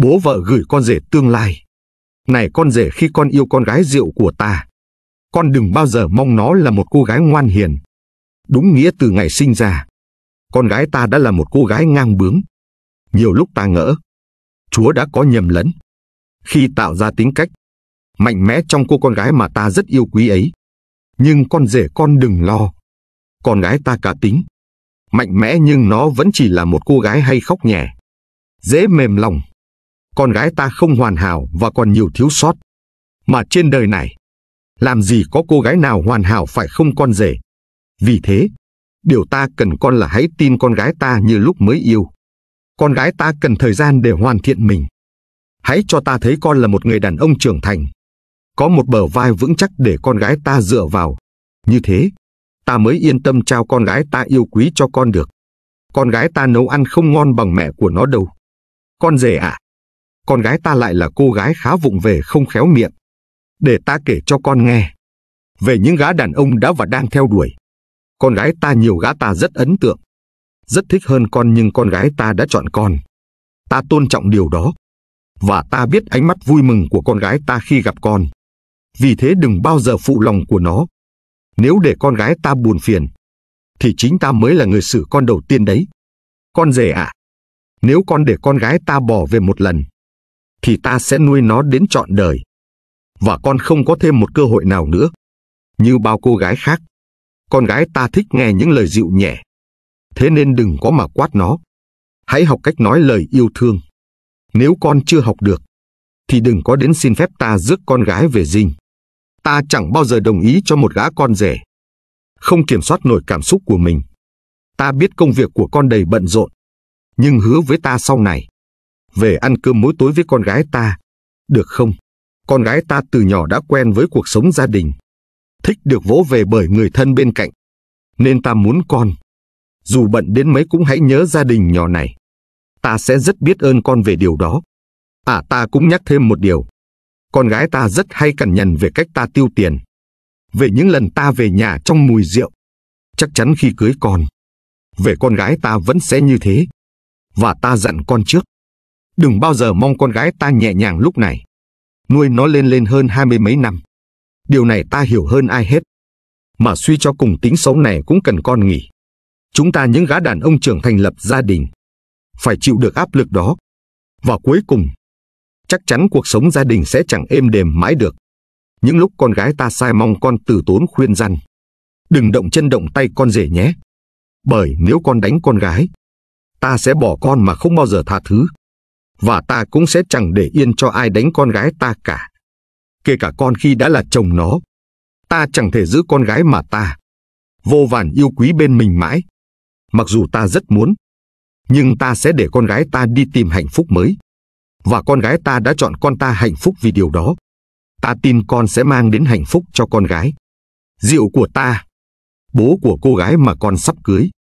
bố vợ gửi con rể tương lai. Này con rể khi con yêu con gái rượu của ta, con đừng bao giờ mong nó là một cô gái ngoan hiền. Đúng nghĩa từ ngày sinh ra, con gái ta đã là một cô gái ngang bướng. Nhiều lúc ta ngỡ, Chúa đã có nhầm lẫn. Khi tạo ra tính cách, mạnh mẽ trong cô con gái mà ta rất yêu quý ấy. Nhưng con rể con đừng lo. Con gái ta cả tính. Mạnh mẽ nhưng nó vẫn chỉ là một cô gái hay khóc nhẹ. Dễ mềm lòng con gái ta không hoàn hảo và còn nhiều thiếu sót. Mà trên đời này, làm gì có cô gái nào hoàn hảo phải không con rể? Vì thế, điều ta cần con là hãy tin con gái ta như lúc mới yêu. Con gái ta cần thời gian để hoàn thiện mình. Hãy cho ta thấy con là một người đàn ông trưởng thành. Có một bờ vai vững chắc để con gái ta dựa vào. Như thế, ta mới yên tâm trao con gái ta yêu quý cho con được. Con gái ta nấu ăn không ngon bằng mẹ của nó đâu. Con rể ạ, à, con gái ta lại là cô gái khá vụng về không khéo miệng. Để ta kể cho con nghe. Về những gã đàn ông đã và đang theo đuổi. Con gái ta nhiều gã ta rất ấn tượng. Rất thích hơn con nhưng con gái ta đã chọn con. Ta tôn trọng điều đó. Và ta biết ánh mắt vui mừng của con gái ta khi gặp con. Vì thế đừng bao giờ phụ lòng của nó. Nếu để con gái ta buồn phiền, thì chính ta mới là người xử con đầu tiên đấy. Con rể ạ, à, nếu con để con gái ta bỏ về một lần, thì ta sẽ nuôi nó đến trọn đời. Và con không có thêm một cơ hội nào nữa. Như bao cô gái khác, con gái ta thích nghe những lời dịu nhẹ. Thế nên đừng có mà quát nó. Hãy học cách nói lời yêu thương. Nếu con chưa học được, thì đừng có đến xin phép ta rước con gái về dinh. Ta chẳng bao giờ đồng ý cho một gã con rể. Không kiểm soát nổi cảm xúc của mình. Ta biết công việc của con đầy bận rộn. Nhưng hứa với ta sau này, về ăn cơm mỗi tối với con gái ta. Được không? Con gái ta từ nhỏ đã quen với cuộc sống gia đình. Thích được vỗ về bởi người thân bên cạnh. Nên ta muốn con. Dù bận đến mấy cũng hãy nhớ gia đình nhỏ này. Ta sẽ rất biết ơn con về điều đó. À ta cũng nhắc thêm một điều. Con gái ta rất hay cằn nhằn về cách ta tiêu tiền. Về những lần ta về nhà trong mùi rượu. Chắc chắn khi cưới con. Về con gái ta vẫn sẽ như thế. Và ta dặn con trước Đừng bao giờ mong con gái ta nhẹ nhàng lúc này. Nuôi nó lên lên hơn hai mươi mấy năm. Điều này ta hiểu hơn ai hết. Mà suy cho cùng tính xấu này cũng cần con nghỉ. Chúng ta những gã đàn ông trưởng thành lập gia đình. Phải chịu được áp lực đó. Và cuối cùng, chắc chắn cuộc sống gia đình sẽ chẳng êm đềm mãi được. Những lúc con gái ta sai mong con từ tốn khuyên răn. Đừng động chân động tay con rể nhé. Bởi nếu con đánh con gái, ta sẽ bỏ con mà không bao giờ tha thứ và ta cũng sẽ chẳng để yên cho ai đánh con gái ta cả. Kể cả con khi đã là chồng nó, ta chẳng thể giữ con gái mà ta vô vàn yêu quý bên mình mãi. Mặc dù ta rất muốn, nhưng ta sẽ để con gái ta đi tìm hạnh phúc mới. Và con gái ta đã chọn con ta hạnh phúc vì điều đó. Ta tin con sẽ mang đến hạnh phúc cho con gái. rượu của ta, bố của cô gái mà con sắp cưới.